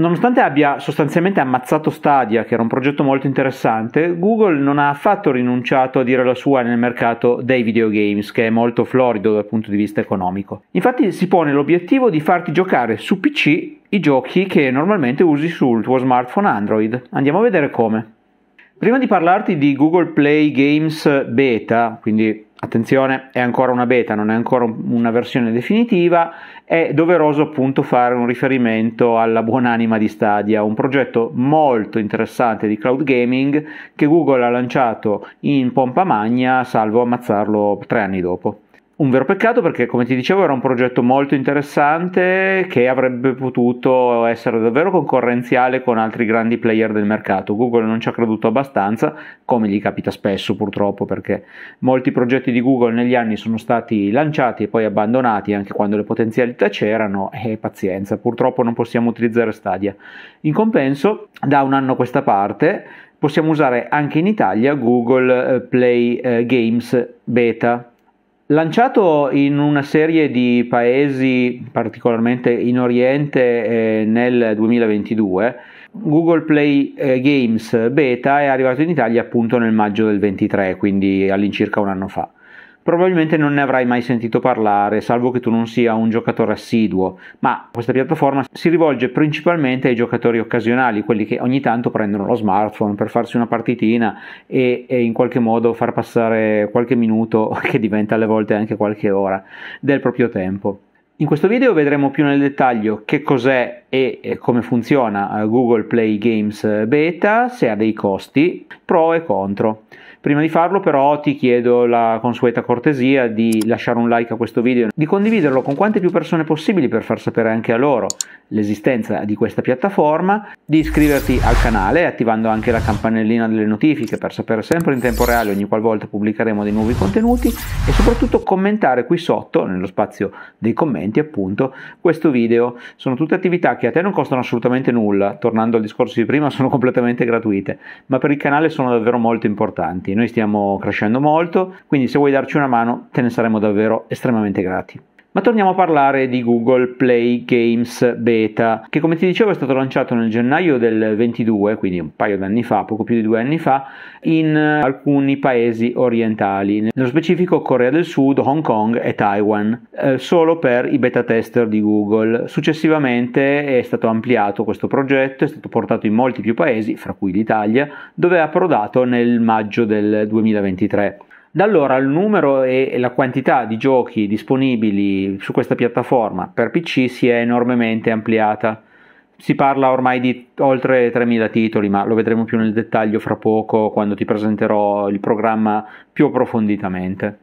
Nonostante abbia sostanzialmente ammazzato Stadia, che era un progetto molto interessante, Google non ha affatto rinunciato a dire la sua nel mercato dei videogames, che è molto florido dal punto di vista economico. Infatti si pone l'obiettivo di farti giocare su PC i giochi che normalmente usi sul tuo smartphone Android. Andiamo a vedere come. Prima di parlarti di Google Play Games Beta, quindi attenzione, è ancora una beta, non è ancora una versione definitiva, è doveroso appunto fare un riferimento alla buonanima di Stadia, un progetto molto interessante di cloud gaming che Google ha lanciato in pompa magna, salvo ammazzarlo tre anni dopo un vero peccato perché come ti dicevo era un progetto molto interessante che avrebbe potuto essere davvero concorrenziale con altri grandi player del mercato. Google non ci ha creduto abbastanza, come gli capita spesso purtroppo perché molti progetti di Google negli anni sono stati lanciati e poi abbandonati anche quando le potenzialità c'erano e pazienza, purtroppo non possiamo utilizzare Stadia. In compenso, da un anno a questa parte possiamo usare anche in Italia Google eh, Play eh, Games Beta Lanciato in una serie di paesi, particolarmente in Oriente, eh, nel 2022, Google Play eh, Games Beta è arrivato in Italia appunto nel maggio del 23, quindi all'incirca un anno fa probabilmente non ne avrai mai sentito parlare, salvo che tu non sia un giocatore assiduo, ma questa piattaforma si rivolge principalmente ai giocatori occasionali, quelli che ogni tanto prendono lo smartphone per farsi una partitina e, e in qualche modo far passare qualche minuto, che diventa alle volte anche qualche ora, del proprio tempo. In questo video vedremo più nel dettaglio che cos'è e come funziona eh, Google Play Games Beta, se ha dei costi, pro e contro. Prima di farlo però ti chiedo la consueta cortesia di lasciare un like a questo video, di condividerlo con quante più persone possibili per far sapere anche a loro l'esistenza di questa piattaforma, di iscriverti al canale attivando anche la campanellina delle notifiche per sapere sempre in tempo reale ogni qualvolta pubblicheremo dei nuovi contenuti e soprattutto commentare qui sotto, nello spazio dei commenti appunto, questo video. Sono tutte attività che a te non costano assolutamente nulla, tornando al discorso di prima sono completamente gratuite, ma per il canale sono davvero molto importanti avanti, noi stiamo crescendo molto, quindi se vuoi darci una mano te ne saremo davvero estremamente grati. Ma torniamo a parlare di Google Play Games Beta, che come ti dicevo è stato lanciato nel gennaio del 22, quindi un paio d'anni fa, poco più di due anni fa, in eh, alcuni paesi orientali, nello specifico Corea del Sud, Hong Kong e Taiwan, eh, solo per i beta tester di Google. Successivamente è stato ampliato questo progetto, è stato portato in molti più paesi, fra cui l'Italia, dove è approdato nel maggio del 2023. Da allora il numero e la quantità di giochi disponibili su questa piattaforma per PC si è enormemente ampliata. Si parla ormai di oltre 3.000 titoli, ma lo vedremo più nel dettaglio fra poco quando ti presenterò il programma più approfonditamente.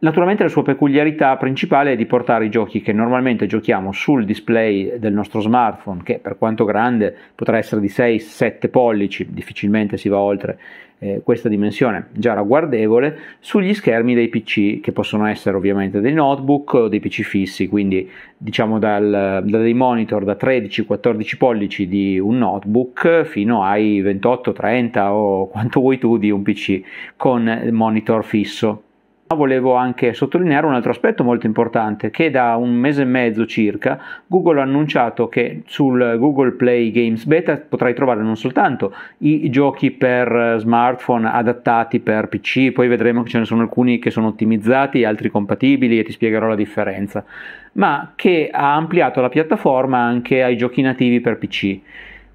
Naturalmente la sua peculiarità principale è di portare i giochi che normalmente giochiamo sul display del nostro smartphone, che per quanto grande potrà essere di 6-7 pollici, difficilmente si va oltre eh, questa dimensione già ragguardevole, sugli schermi dei PC, che possono essere ovviamente dei notebook o dei PC fissi, quindi diciamo dal, da dei monitor da 13-14 pollici di un notebook fino ai 28-30 o quanto vuoi tu di un PC con monitor fisso volevo anche sottolineare un altro aspetto molto importante, che da un mese e mezzo circa Google ha annunciato che sul Google Play Games Beta potrai trovare non soltanto i giochi per smartphone adattati per PC, poi vedremo che ce ne sono alcuni che sono ottimizzati, altri compatibili e ti spiegherò la differenza, ma che ha ampliato la piattaforma anche ai giochi nativi per PC.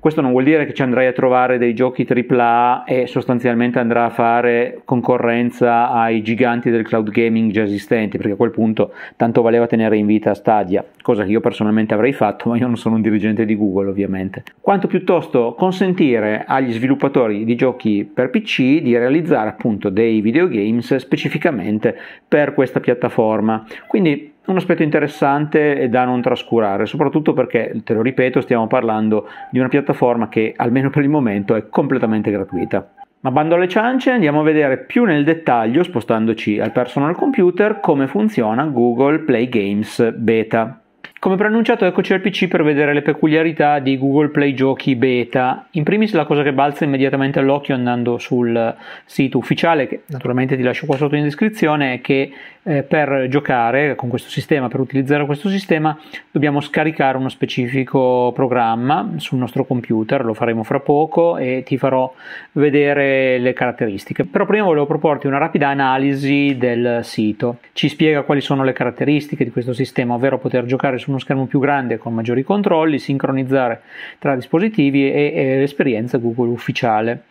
Questo non vuol dire che ci andrai a trovare dei giochi AAA e sostanzialmente andrà a fare concorrenza ai giganti del cloud gaming già esistenti, perché a quel punto tanto valeva tenere in vita Stadia, cosa che io personalmente avrei fatto, ma io non sono un dirigente di Google ovviamente. Quanto piuttosto consentire agli sviluppatori di giochi per PC di realizzare appunto dei videogames specificamente per questa piattaforma. Quindi un aspetto interessante e da non trascurare, soprattutto perché, te lo ripeto, stiamo parlando di una piattaforma che, almeno per il momento, è completamente gratuita. Ma bando alle ciance, andiamo a vedere più nel dettaglio, spostandoci al personal computer, come funziona Google Play Games Beta. Come preannunciato, eccoci al PC per vedere le peculiarità di Google Play Giochi Beta. In primis la cosa che balza immediatamente all'occhio andando sul sito ufficiale, che naturalmente ti lascio qua sotto in descrizione, è che eh, per giocare con questo sistema, per utilizzare questo sistema, dobbiamo scaricare uno specifico programma sul nostro computer, lo faremo fra poco e ti farò vedere le caratteristiche. Però prima volevo proporti una rapida analisi del sito. Ci spiega quali sono le caratteristiche di questo sistema, ovvero poter giocare su uno schermo più grande con maggiori controlli, sincronizzare tra dispositivi e, e l'esperienza Google ufficiale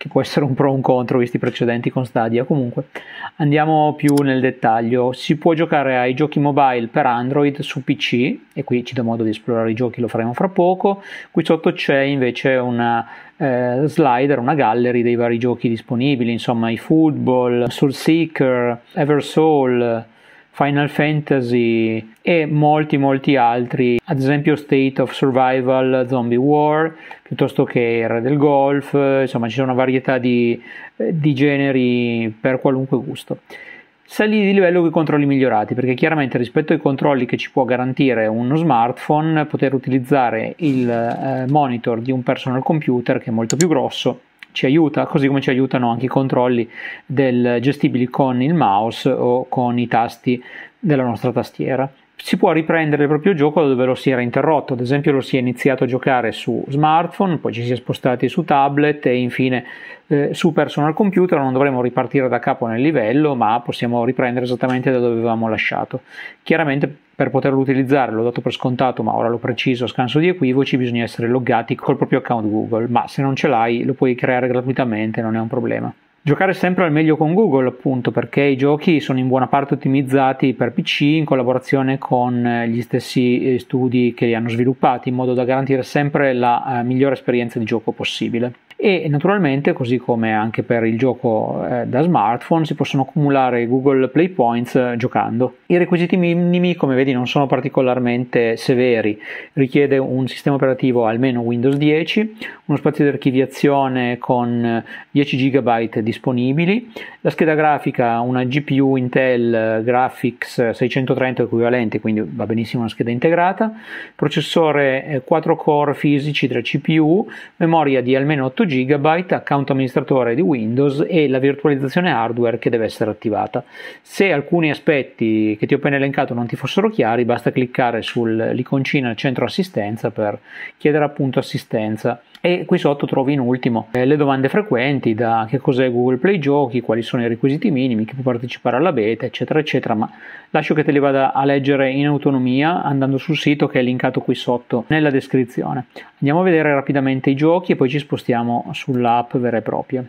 che può essere un pro o un contro visti i precedenti con Stadia. Comunque andiamo più nel dettaglio. Si può giocare ai giochi mobile per Android su PC e qui ci do modo di esplorare i giochi, lo faremo fra poco. Qui sotto c'è invece una eh, slider, una gallery dei vari giochi disponibili, insomma i football, Soul Seeker, Eversoul Final Fantasy e molti molti altri, ad esempio State of Survival, Zombie War, piuttosto che Re del Golf, insomma ci sono una varietà di, di generi per qualunque gusto salì di livello con i controlli migliorati, perché chiaramente rispetto ai controlli che ci può garantire uno smartphone, poter utilizzare il eh, monitor di un personal computer che è molto più grosso ci aiuta, così come ci aiutano anche i controlli del, gestibili con il mouse o con i tasti della nostra tastiera si può riprendere il proprio gioco da dove lo si era interrotto, ad esempio lo si è iniziato a giocare su smartphone, poi ci si è spostati su tablet e infine eh, su personal computer, non dovremo ripartire da capo nel livello, ma possiamo riprendere esattamente da dove avevamo lasciato. Chiaramente per poterlo utilizzare, l'ho dato per scontato, ma ora l'ho preciso, a scanso di equivoci, bisogna essere loggati col proprio account Google, ma se non ce l'hai lo puoi creare gratuitamente, non è un problema. Giocare sempre al meglio con Google, appunto, perché i giochi sono in buona parte ottimizzati per PC in collaborazione con eh, gli stessi eh, studi che li hanno sviluppati, in modo da garantire sempre la eh, migliore esperienza di gioco possibile e naturalmente così come anche per il gioco eh, da smartphone si possono accumulare Google Play Points eh, giocando. I requisiti minimi come vedi non sono particolarmente severi, richiede un sistema operativo almeno Windows 10, uno spazio di archiviazione con 10 eh, GB disponibili, la scheda grafica una GPU Intel Graphics 630 equivalente, quindi va benissimo una scheda integrata, processore eh, 4 core fisici 3 CPU, memoria di almeno 8 GB GB, account amministratore di Windows e la virtualizzazione hardware che deve essere attivata. Se alcuni aspetti che ti ho appena elencato non ti fossero chiari, basta cliccare sull'iconcina centro assistenza per chiedere appunto assistenza e qui sotto trovi in ultimo eh, le domande frequenti da che cos'è Google Play Giochi, quali sono i requisiti minimi, chi può partecipare alla beta, eccetera, eccetera, ma lascio che te li vada a leggere in autonomia andando sul sito che è linkato qui sotto nella descrizione. Andiamo a vedere rapidamente i giochi e poi ci spostiamo sull'app vera e propria.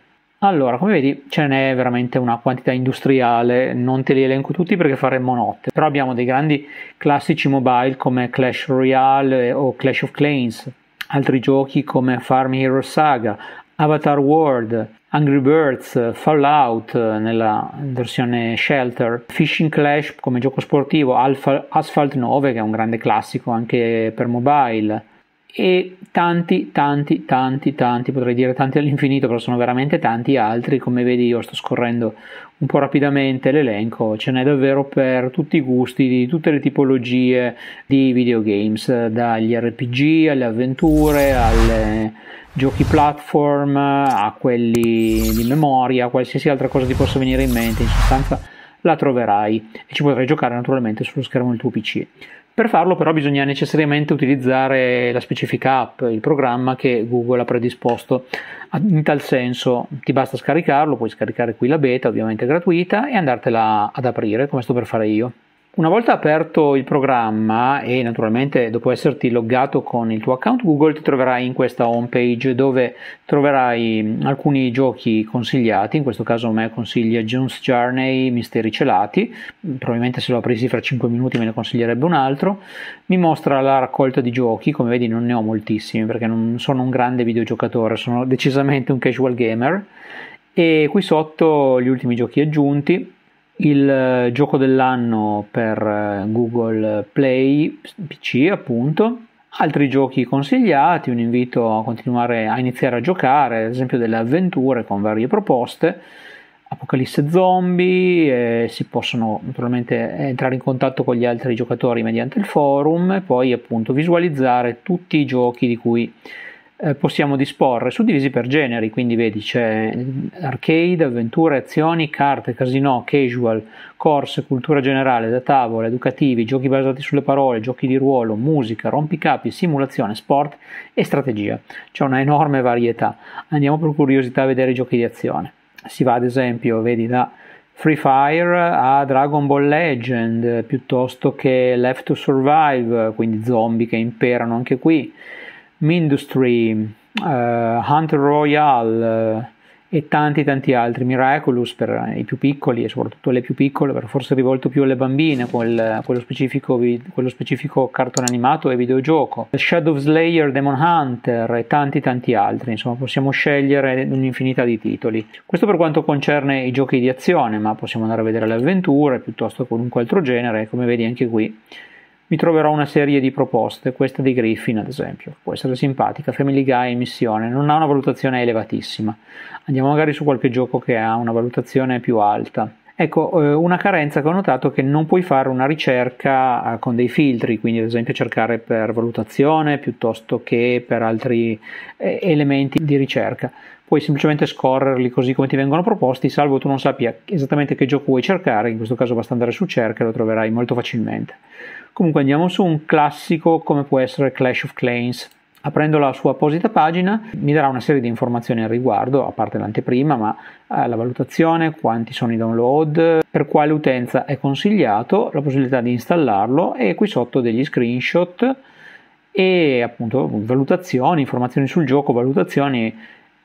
Allora, come vedi, ce n'è veramente una quantità industriale, non te li elenco tutti perché faremmo notte, però abbiamo dei grandi classici mobile come Clash Royale eh, o Clash of Clans, Altri giochi come Farm Hero Saga, Avatar World, Angry Birds, Fallout nella versione Shelter, Fishing Clash come gioco sportivo, Asphalt 9 che è un grande classico anche per mobile, e tanti, tanti, tanti, tanti, potrei dire tanti all'infinito, però sono veramente tanti altri, come vedi io sto scorrendo un po' rapidamente l'elenco, ce n'è davvero per tutti i gusti, di tutte le tipologie di videogames, dagli RPG alle avventure, alle giochi platform, a quelli di memoria, qualsiasi altra cosa ti possa venire in mente, in sostanza la troverai e ci potrai giocare naturalmente sullo schermo del tuo PC. Per farlo però bisogna necessariamente utilizzare la specifica app, il programma che Google ha predisposto. In tal senso ti basta scaricarlo, puoi scaricare qui la beta, ovviamente gratuita, e andartela ad aprire come sto per fare io. Una volta aperto il programma e naturalmente dopo esserti loggato con il tuo account Google ti troverai in questa home page dove troverai alcuni giochi consigliati, in questo caso me consiglia June's Journey Misteri Celati, probabilmente se lo aprissi fra 5 minuti me ne consiglierebbe un altro, mi mostra la raccolta di giochi, come vedi non ne ho moltissimi perché non sono un grande videogiocatore, sono decisamente un casual gamer e qui sotto gli ultimi giochi aggiunti il eh, gioco dell'anno per eh, Google Play PC appunto altri giochi consigliati un invito a continuare a iniziare a giocare ad esempio delle avventure con varie proposte apocalisse zombie eh, si possono naturalmente entrare in contatto con gli altri giocatori mediante il forum e poi appunto visualizzare tutti i giochi di cui eh, possiamo disporre, suddivisi per generi, quindi vedi c'è arcade, avventure, azioni, carte, casino, casual, corse, cultura generale, da tavola, educativi, giochi basati sulle parole, giochi di ruolo, musica, rompicapi, simulazione, sport e strategia. C'è una enorme varietà. Andiamo per curiosità a vedere i giochi di azione. Si va ad esempio, vedi da Free Fire a Dragon Ball Legend piuttosto che Left to Survive, quindi zombie che imperano anche qui Mindustry, uh, eh, Hunter Royal uh, e tanti tanti altri, Miraculous per i più piccoli e soprattutto le più piccole, per forse rivolto più alle bambine, quel, quello, specifico, quello, specifico, cartone animato e videogioco, Shadow Slayer, Demon Hunter e tanti tanti altri, insomma possiamo scegliere un'infinità di titoli. Questo per quanto concerne i giochi di azione, ma possiamo andare a vedere le avventure piuttosto che qualunque altro genere, come vedi anche qui mi troverò una serie di proposte, questa di Griffin ad esempio, può essere simpatica, Family Guy, Missione, non ha una valutazione elevatissima, andiamo magari su qualche gioco che ha una valutazione più alta. Ecco, eh, una carenza che ho notato è che non puoi fare una ricerca eh, con dei filtri, quindi ad esempio cercare per valutazione piuttosto che per altri eh, elementi di ricerca. Puoi semplicemente scorrerli così come ti vengono proposti, salvo tu non sappia esattamente che gioco vuoi cercare, in questo caso basta andare su cerca e lo troverai molto facilmente. Comunque andiamo su un classico come può essere Clash of Clans. Aprendo la sua apposita pagina mi darà una serie di informazioni al riguardo, a parte l'anteprima, ma eh, la valutazione, quanti sono i download, per quale utenza è consigliato, la possibilità di installarlo e qui sotto degli screenshot e appunto valutazioni, informazioni sul gioco, valutazioni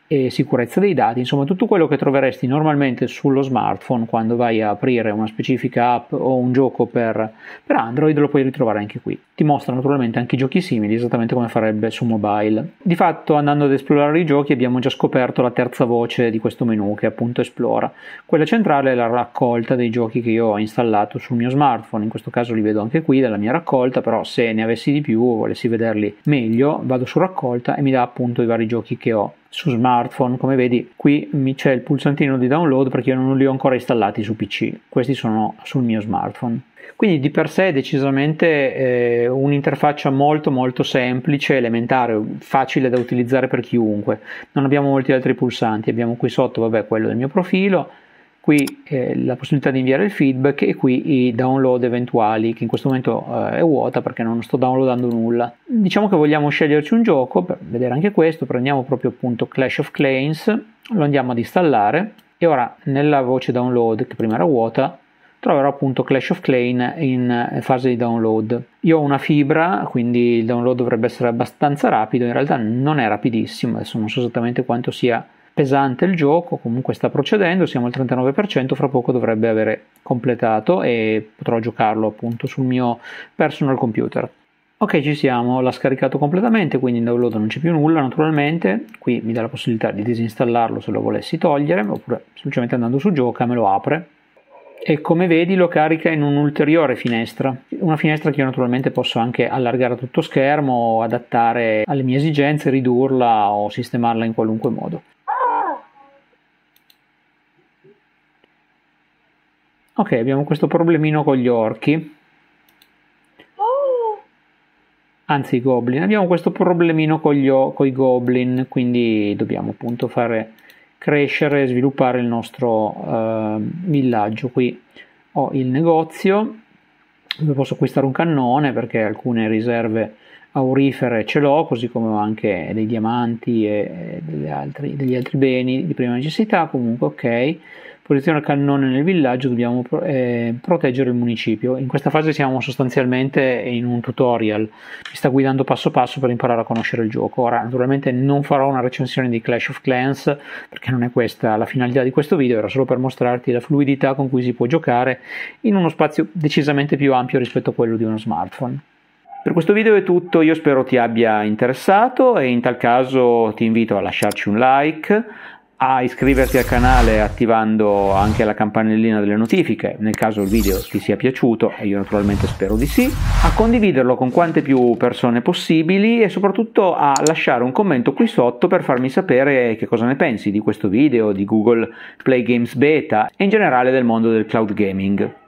e sicurezza dei dati, insomma tutto quello che troveresti normalmente sullo smartphone quando vai a aprire una specifica app o un gioco per, per Android lo puoi ritrovare anche qui. Ti mostra naturalmente anche giochi simili, esattamente come farebbe su mobile. Di fatto andando ad esplorare i giochi abbiamo già scoperto la terza voce di questo menu che appunto esplora. Quella centrale è la raccolta dei giochi che io ho installato sul mio smartphone, in questo caso li vedo anche qui dalla mia raccolta, però se ne avessi di più o volessi vederli meglio vado su raccolta e mi dà appunto i vari giochi che ho su smartphone come vedi qui mi c'è il pulsantino di download perché io non li ho ancora installati su pc questi sono sul mio smartphone quindi di per sé è decisamente eh, un'interfaccia molto molto semplice, elementare, facile da utilizzare per chiunque. Non abbiamo molti altri pulsanti, abbiamo qui sotto vabbè, quello del mio profilo, qui eh, la possibilità di inviare il feedback e qui i download eventuali che in questo momento eh, è vuota perché non sto downloadando nulla diciamo che vogliamo sceglierci un gioco per vedere anche questo prendiamo proprio appunto Clash of Clans lo andiamo ad installare e ora nella voce download che prima era vuota troverò appunto Clash of Clans in fase di download io ho una fibra quindi il download dovrebbe essere abbastanza rapido in realtà non è rapidissimo adesso non so esattamente quanto sia pesante il gioco, comunque sta procedendo, siamo al 39%, fra poco dovrebbe avere completato e potrò giocarlo appunto sul mio personal computer. Ok, ci siamo, l'ha scaricato completamente, quindi in download non c'è più nulla naturalmente, qui mi dà la possibilità di disinstallarlo se lo volessi togliere, oppure semplicemente andando su gioca me lo apre, e come vedi lo carica in un'ulteriore finestra, una finestra che io naturalmente posso anche allargare a tutto schermo, adattare alle mie esigenze, ridurla o sistemarla in qualunque modo. Ok, abbiamo questo problemino con gli orchi. Oh! Anzi, i goblin. Abbiamo questo problemino con i goblin, quindi dobbiamo appunto fare crescere e sviluppare il nostro uh, villaggio. Qui ho il negozio, dove posso acquistare un cannone perché alcune riserve aurifere ce l'ho, così come ho anche dei diamanti e altri, degli altri beni di prima necessità. Comunque, ok Posizione cannone nel villaggio, dobbiamo eh, proteggere il municipio. In questa fase siamo sostanzialmente in un tutorial, mi sta guidando passo passo per imparare a conoscere il gioco. Ora, naturalmente non farò una recensione di Clash of Clans, perché non è questa la finalità di questo video, era solo per mostrarti la fluidità con cui si può giocare in uno spazio decisamente più ampio rispetto a quello di uno smartphone. Per questo video è tutto, io spero ti abbia interessato e in tal caso ti invito a lasciarci un like, a iscriverti al canale attivando anche la campanellina delle notifiche nel caso il video ti sia piaciuto e io naturalmente spero di sì, a condividerlo con quante più persone possibili e soprattutto a lasciare un commento qui sotto per farmi sapere che cosa ne pensi di questo video, di Google Play Games Beta e in generale del mondo del cloud gaming.